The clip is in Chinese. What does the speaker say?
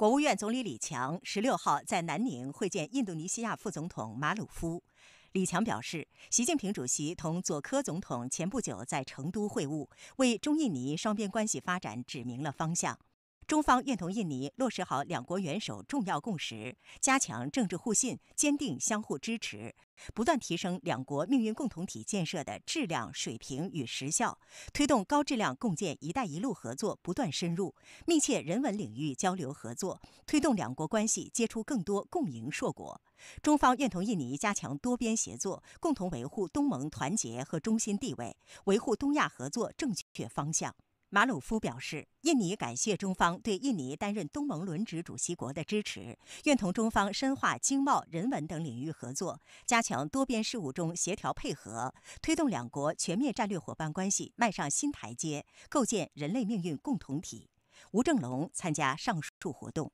国务院总理李强十六号在南宁会见印度尼西亚副总统马鲁夫。李强表示，习近平主席同佐科总统前不久在成都会晤，为中印尼双边关系发展指明了方向。中方愿同印尼落实好两国元首重要共识，加强政治互信，坚定相互支持，不断提升两国命运共同体建设的质量水平与时效，推动高质量共建“一带一路”合作不断深入，密切人文领域交流合作，推动两国关系结出更多共赢硕果。中方愿同印尼加强多边协作，共同维护东盟团结和中心地位，维护东亚合作正确方向。马鲁夫表示，印尼感谢中方对印尼担任东盟轮值主席国的支持，愿同中方深化经贸、人文等领域合作，加强多边事务中协调配合，推动两国全面战略伙伴关系迈上新台阶，构建人类命运共同体。吴正龙参加上述活动。